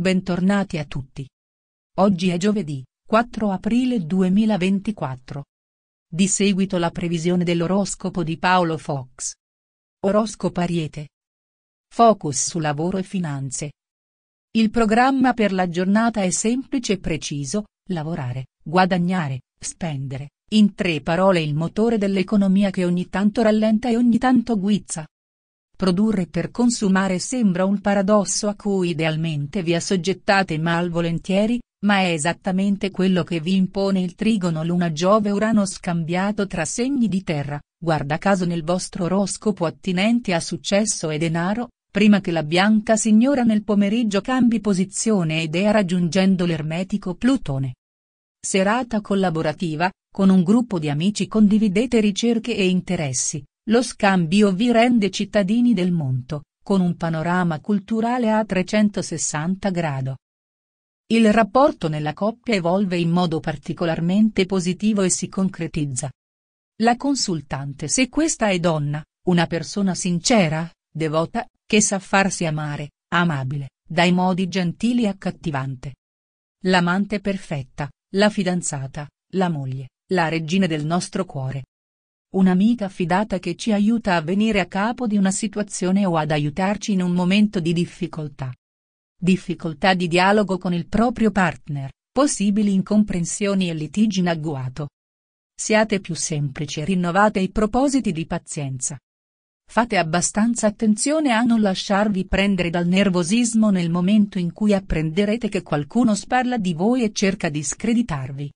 Bentornati a tutti. Oggi è giovedì, 4 aprile 2024. Di seguito la previsione dell'oroscopo di Paolo Fox. Oroscopo Ariete. Focus su lavoro e finanze. Il programma per la giornata è semplice e preciso, lavorare, guadagnare, spendere, in tre parole il motore dell'economia che ogni tanto rallenta e ogni tanto guizza. Produrre per consumare sembra un paradosso a cui idealmente vi assoggettate malvolentieri, ma è esattamente quello che vi impone il trigono Luna-Giove-Urano scambiato tra segni di terra, guarda caso nel vostro oroscopo attinente a successo e denaro, prima che la bianca signora nel pomeriggio cambi posizione e idea raggiungendo l'ermetico Plutone. Serata collaborativa, con un gruppo di amici condividete ricerche e interessi, lo scambio vi rende cittadini del mondo, con un panorama culturale a 360 grado. Il rapporto nella coppia evolve in modo particolarmente positivo e si concretizza. La consultante se questa è donna, una persona sincera, devota, che sa farsi amare, amabile, dai modi gentili e accattivante. L'amante perfetta, la fidanzata, la moglie, la regina del nostro cuore. Un'amica fidata che ci aiuta a venire a capo di una situazione o ad aiutarci in un momento di difficoltà. Difficoltà di dialogo con il proprio partner, possibili incomprensioni e litigi in agguato. Siate più semplici e rinnovate i propositi di pazienza. Fate abbastanza attenzione a non lasciarvi prendere dal nervosismo nel momento in cui apprenderete che qualcuno sparla di voi e cerca di screditarvi.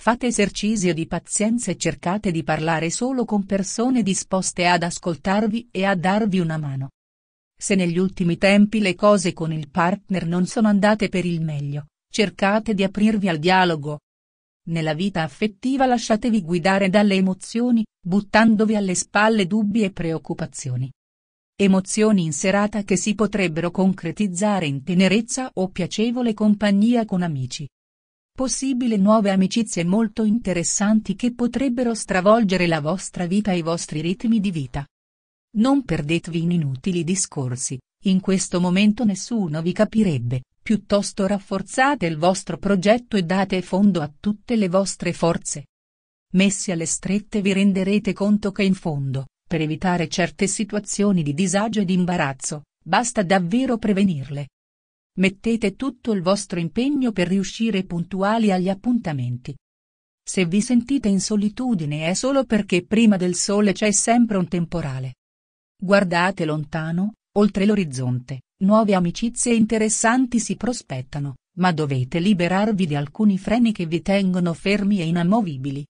Fate esercizio di pazienza e cercate di parlare solo con persone disposte ad ascoltarvi e a darvi una mano. Se negli ultimi tempi le cose con il partner non sono andate per il meglio, cercate di aprirvi al dialogo. Nella vita affettiva lasciatevi guidare dalle emozioni, buttandovi alle spalle dubbi e preoccupazioni. Emozioni in serata che si potrebbero concretizzare in tenerezza o piacevole compagnia con amici possibili nuove amicizie molto interessanti che potrebbero stravolgere la vostra vita e i vostri ritmi di vita. Non perdetevi in inutili discorsi, in questo momento nessuno vi capirebbe, piuttosto rafforzate il vostro progetto e date fondo a tutte le vostre forze. Messi alle strette vi renderete conto che in fondo, per evitare certe situazioni di disagio e di imbarazzo, basta davvero prevenirle mettete tutto il vostro impegno per riuscire puntuali agli appuntamenti. Se vi sentite in solitudine è solo perché prima del sole c'è sempre un temporale. Guardate lontano, oltre l'orizzonte, nuove amicizie interessanti si prospettano, ma dovete liberarvi di alcuni freni che vi tengono fermi e inamovibili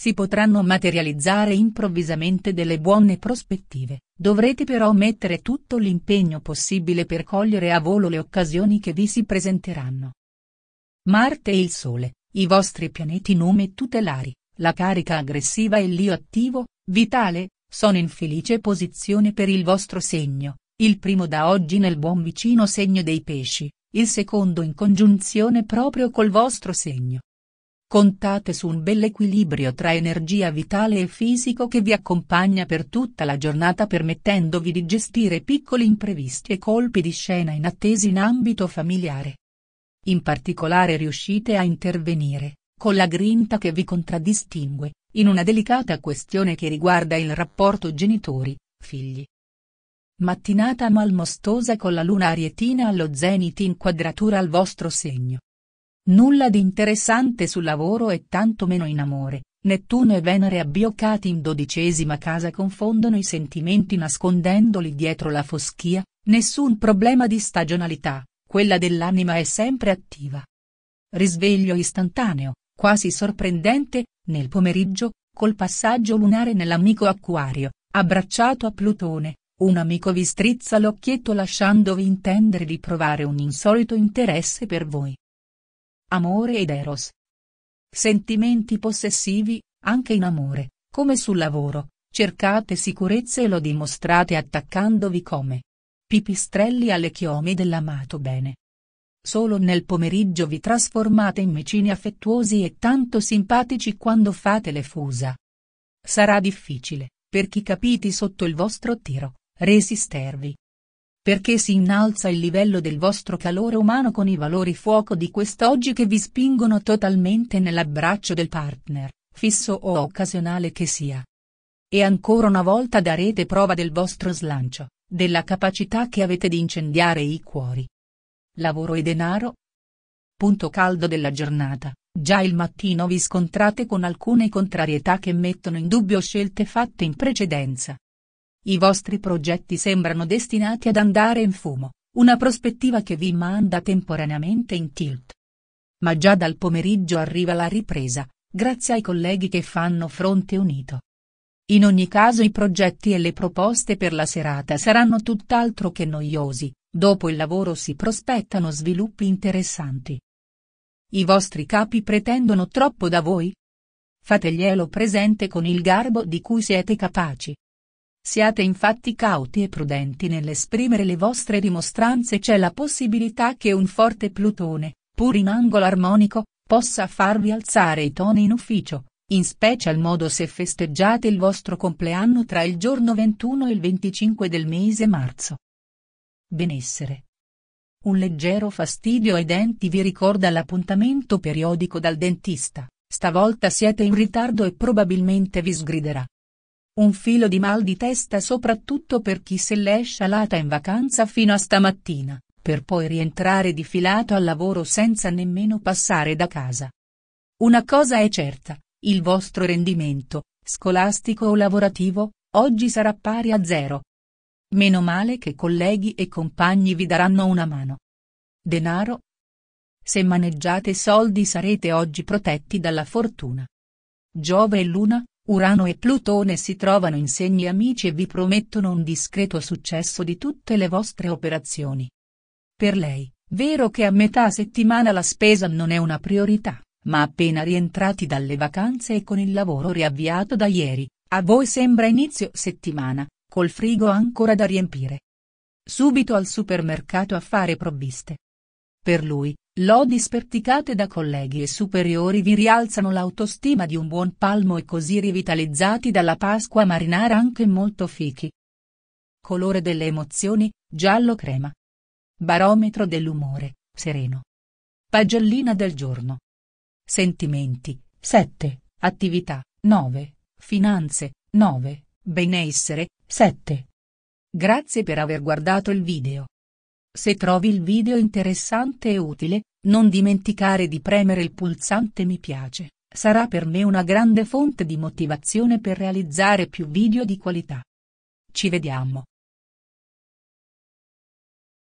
si potranno materializzare improvvisamente delle buone prospettive, dovrete però mettere tutto l'impegno possibile per cogliere a volo le occasioni che vi si presenteranno. Marte e il Sole, i vostri pianeti nome tutelari, la carica aggressiva e l'io attivo, vitale, sono in felice posizione per il vostro segno, il primo da oggi nel buon vicino segno dei pesci, il secondo in congiunzione proprio col vostro segno, Contate su un bell'equilibrio tra energia vitale e fisico che vi accompagna per tutta la giornata permettendovi di gestire piccoli imprevisti e colpi di scena inattesi in ambito familiare. In particolare riuscite a intervenire, con la grinta che vi contraddistingue, in una delicata questione che riguarda il rapporto genitori-figli. Mattinata malmostosa con la luna arietina allo zenit in quadratura al vostro segno Nulla di interessante sul lavoro e tanto meno in amore, Nettuno e Venere abbiocati in dodicesima casa confondono i sentimenti nascondendoli dietro la foschia, nessun problema di stagionalità, quella dell'anima è sempre attiva. Risveglio istantaneo, quasi sorprendente, nel pomeriggio, col passaggio lunare nell'amico acquario, abbracciato a Plutone, un amico vi strizza l'occhietto lasciandovi intendere di provare un insolito interesse per voi amore ed eros. Sentimenti possessivi, anche in amore, come sul lavoro, cercate sicurezza e lo dimostrate attaccandovi come pipistrelli alle chiome dell'amato bene. Solo nel pomeriggio vi trasformate in mecini affettuosi e tanto simpatici quando fate le fusa. Sarà difficile, per chi capiti sotto il vostro tiro, resistervi, perché si innalza il livello del vostro calore umano con i valori fuoco di quest'oggi che vi spingono totalmente nell'abbraccio del partner, fisso o occasionale che sia. E ancora una volta darete prova del vostro slancio, della capacità che avete di incendiare i cuori. Lavoro e denaro? Punto caldo della giornata, già il mattino vi scontrate con alcune contrarietà che mettono in dubbio scelte fatte in precedenza, i vostri progetti sembrano destinati ad andare in fumo, una prospettiva che vi manda temporaneamente in tilt. Ma già dal pomeriggio arriva la ripresa, grazie ai colleghi che fanno fronte unito. In ogni caso i progetti e le proposte per la serata saranno tutt'altro che noiosi, dopo il lavoro si prospettano sviluppi interessanti. I vostri capi pretendono troppo da voi? Fateglielo presente con il garbo di cui siete capaci. Siate infatti cauti e prudenti nell'esprimere le vostre dimostranze c'è la possibilità che un forte Plutone, pur in angolo armonico, possa farvi alzare i toni in ufficio, in special modo se festeggiate il vostro compleanno tra il giorno 21 e il 25 del mese marzo. Benessere. Un leggero fastidio ai denti vi ricorda l'appuntamento periodico dal dentista, stavolta siete in ritardo e probabilmente vi sgriderà. Un filo di mal di testa soprattutto per chi se l'è scialata in vacanza fino a stamattina, per poi rientrare di filato al lavoro senza nemmeno passare da casa. Una cosa è certa, il vostro rendimento, scolastico o lavorativo, oggi sarà pari a zero. Meno male che colleghi e compagni vi daranno una mano. Denaro? Se maneggiate soldi sarete oggi protetti dalla fortuna. Giove e Luna? Urano e Plutone si trovano in segni amici e vi promettono un discreto successo di tutte le vostre operazioni. Per lei, vero che a metà settimana la spesa non è una priorità, ma appena rientrati dalle vacanze e con il lavoro riavviato da ieri, a voi sembra inizio settimana, col frigo ancora da riempire. Subito al supermercato a fare provviste. Per lui, Lodi sperticate da colleghi e superiori vi rialzano l'autostima di un buon palmo e così rivitalizzati dalla Pasqua marinara anche molto fichi. Colore delle emozioni, giallo crema. Barometro dell'umore, sereno. Pagellina del giorno. Sentimenti, 7, attività, 9, finanze, 9, benessere, 7. Grazie per aver guardato il video. Se trovi il video interessante e utile, non dimenticare di premere il pulsante mi piace, sarà per me una grande fonte di motivazione per realizzare più video di qualità. Ci vediamo.